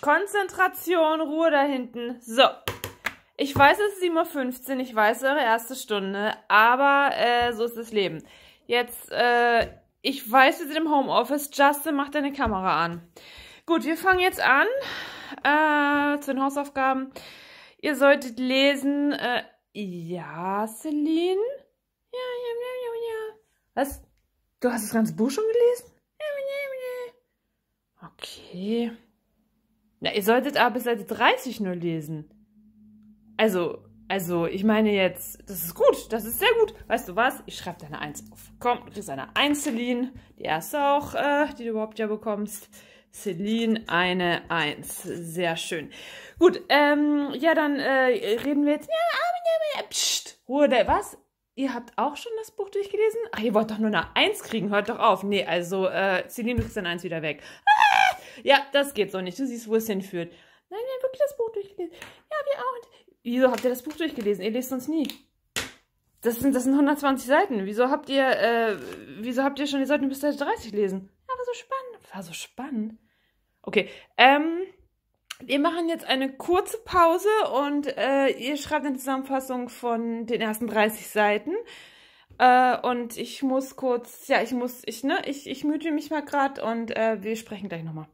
Konzentration, Ruhe da hinten. So. Ich weiß, es ist 7.15 Uhr, ich weiß, eure erste Stunde, aber äh, so ist das Leben. Jetzt, äh, ich weiß, wir sind im Homeoffice. Justin, mach deine Kamera an. Gut, wir fangen jetzt an äh, zu den Hausaufgaben. Ihr solltet lesen, äh, ja, Celine? Ja, ja, ja, ja, ja. Was? Du hast das ganze Buch schon gelesen? Ja, ja, ja. ja. Okay. Na, ihr solltet aber bis Seite 30 nur lesen. Also, also, ich meine jetzt, das ist gut, das ist sehr gut. Weißt du was? Ich schreibe deine Eins auf. Komm, du kriegst eine Eins, Celine. Die erste auch, äh, die du überhaupt ja bekommst. Celine eine Eins. Sehr schön. Gut, ähm, ja, dann äh, reden wir jetzt. Ja, aber, ja, ja, pst, Ruhe, der, was? Ihr habt auch schon das Buch durchgelesen? Ach, ihr wollt doch nur eine Eins kriegen. Hört doch auf. Nee, also, äh, Celine, du kriegst deine Eins wieder weg. Ah! ja, das geht so nicht. Du siehst, wo es hinführt. Nein, wir haben wirklich das Buch durchgelesen. Ja, wir auch. Wieso habt ihr das Buch durchgelesen? Ihr lest uns nie. Das sind, das sind 120 Seiten. Wieso habt ihr, äh, wieso habt ihr schon die Seiten bis Seite 30 lesen? Ja, war so spannend. War so spannend. Okay, ähm, wir machen jetzt eine kurze Pause und äh, ihr schreibt eine Zusammenfassung von den ersten 30 Seiten. Äh, und ich muss kurz, ja, ich muss, ich, ne, ich, ich müde mich mal gerade und äh, wir sprechen gleich nochmal.